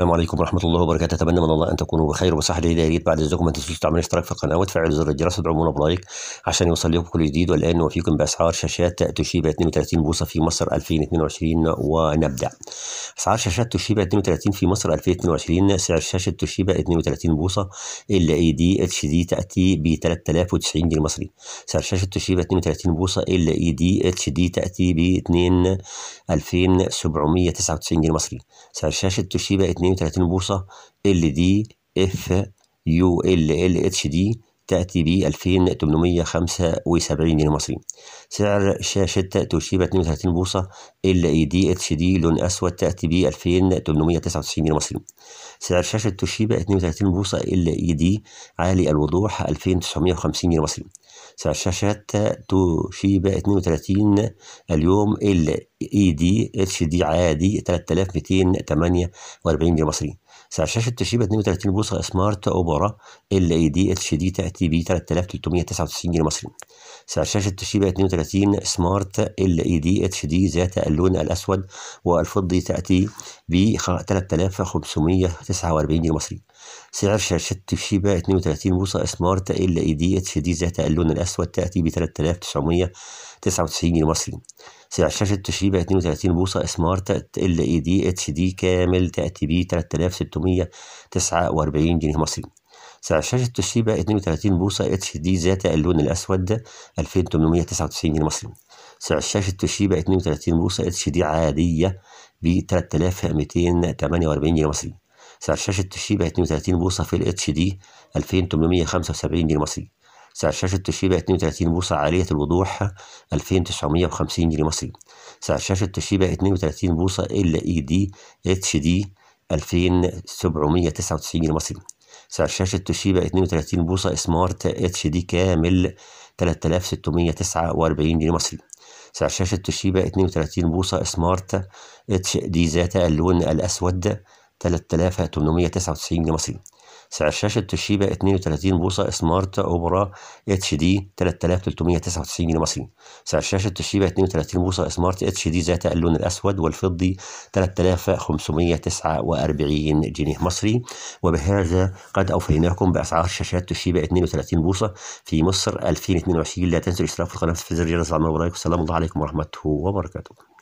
السلام عليكم ورحمة الله وبركاته أتمنى من الله أن تكونوا بخير وصحة جيدة يا ريت بعد إذنكم ما تنسوش تعملوا اشتراك في القناة وتفعلوا زر الجرس وتدعمونا بلايك عشان يوصل لكم كل جديد والآن نوفيكم بأسعار شاشات توشيبا 32 بوصة في مصر 2022 ونبدأ أسعار شاشات توشيبا 32 في مصر 2022 سعر شاشة توشيبا 32 بوصة ال اي دي اتش دي تأتي ب 3090 جنيه مصري سعر شاشة توشيبا 32 بوصة ال اي دي اتش دي تأتي ب 2799 جنيه مصري سعر شاشة توشيبا 32 بوصة ال دي اف يو ال ال اتش دي تأتي ب 2875 جنيه مصري سعر شاشة توشيبا 32 بوصة ال اي دي اتش دي لون أسود تأتي ب 2899 جنيه مصري سعر شاشة توشيبا 32 بوصة ال اي دي عالي الوضوح 2950 جنيه مصري سعر شاشات توشيبا 32 اليوم ال اي دي اتش دي عادي 3248 جنيه مصري سعر شاشة توشيبا 32 بوصة سمارت أوبرا ال اي دي اتش دي تأتي ب 3399 جنيه مصري سعر شاشة توشيبا 32 سمارت ال اي دي اتش دي ذات اللون الأسود والفضي تأتي ب 3549 جنيه مصري سعر شاشة توشيبا 32 بوصة سمارت ال اي دي اتش دي ذات اللون الأسود الأسود تأتي ب 3999 جنيه مصري سعر شاشة توشيبا 32 بوصة سمارت ال اي دي اتش دي كامل تأتي ب 3649 جنيه مصري سعر شاشة توشيبا 32 بوصة اتش دي ذات اللون الأسود 2899 جنيه مصري سعر شاشة توشيبا 32 بوصة اتش دي عادية ب 3248 جنيه مصري سعر شاشة توشيبا 32 بوصة في الاتش دي 2875 جنيه مصري سعر شاشة توشيبا 32 بوصة عالية الوضوح 2950 جنيه مصري سعر شاشة توشيبا 32 بوصة ال اي دي اتش دي 2799 جنيه مصري سعر شاشة توشيبا 32 بوصة سمارت اتش دي كامل 3649 جنيه مصري سعر شاشة توشيبا 32 بوصة سمارت اتش دي ذات اللون الأسود 3899 جنيه مصري سعر شاشة توشيبا 32 بوصة سمارت أوبرا اتش دي 3399 جنيه مصري سعر شاشة توشيبا 32 بوصة سمارت اتش دي ذات اللون الأسود والفضي 3549 جنيه مصري وبهذا قد أوفيناكم بأسعار شاشات توشيبا 32 بوصة في مصر 2022 لا تنسوا الاشتراك في القناة في زر الجرس العلامة والسلام الله عليكم ورحمة وبركاته